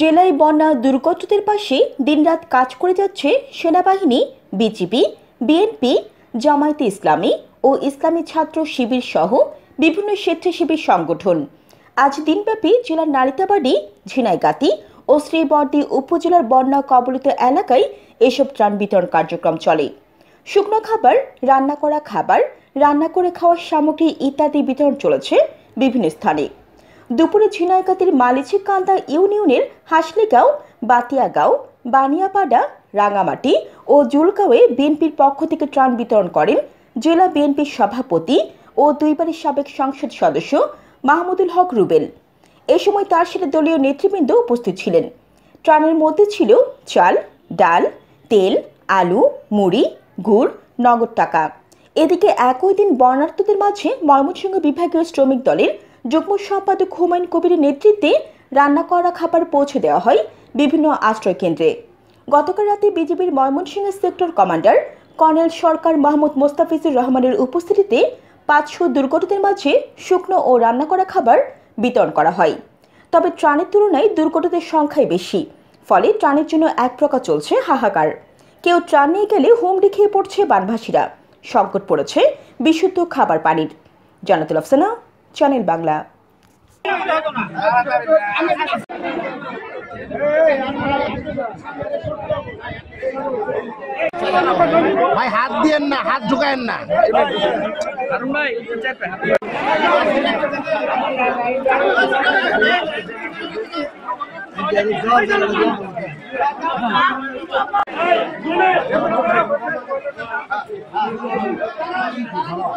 জেলায় বন্যা দুর্গতদের পাশে দিনরাত কাজ করে যাচ্ছে সেনাবাহিনী বিজিবি বিএনপি জামায়াতে ইসলামী ও ইসলামী ছাত্র শিবির সহ বিভিন্ন স্বেচ্ছাসেবী সংগঠন আজ দিনব্যাপী জেলার নারিতাবাড়ি ঝিনাইগাতি ও শ্রীবর্দী উপজেলার বন্যা কবলিত এলাকায় এসব ত্রাণ বিতরণ কার্যক্রম চলে শুকনো খাবার রান্না করা খাবার রান্না করে খাওয়ার সামগ্রী ইত্যাদি বিতরণ চলেছে বিভিন্ন স্থানে দুপুরে ঝিনাইকাতির মালিচিকান্দা ইউনিয়নের হাসলিগাঁও বাতিয়াগাঁও বানিয়াপাড়া রাঙামাটি ও জুলগাঁওয়ে বিএনপির পক্ষ থেকে ত্রাণ বিতরণ করেন জেলা বিএনপির সভাপতি ও দুইবারের সাবেক সংসদ সদস্য মাহমুদুল হক রুবেল এ সময় তার সাথে দলীয় নেতৃবৃন্দ উপস্থিত ছিলেন ত্রাণের মধ্যে ছিল চাল ডাল তেল আলু মুড়ি গুড় নগদ টাকা এদিকে একই দিন বর্ণার্থদের মাঝে ময়মনসিংহ বিভাগীয় শ্রমিক দলের যুগ্ম সম্পাদক হুমায়ুন কবিরের নেতৃত্বে রান্না করা খাবার পৌঁছে দেওয়া হয় বিভিন্ন আশ্রয় কেন্দ্রে গতকাল রাতে বিজেপির Mymensingh sector commander colonel Sarkar Mahmud Mustafizur রহমানের উপস্থিতিতে পাঁচশো দুর্গতদের মাঝে শুকনো ও রান্না করা খাবার বিতরণ করা হয় তবে ত্রাণের তুলনায় দুর্গতদের সংখ্যাই বেশি ফলে ত্রাণের জন্য এক প্রকার চলছে হাহাকার কেউ ত্রাণ নিয়ে গেলে হুমড়ি খেয়ে পড়ছে বানভাসীরা সংকট পড়েছে বিশুদ্ধ খাবার পানির জানাতুল আফসানা চ্যানেল বাংলা ভাই হাত দিয়েন না হাত ঢুকায়েন না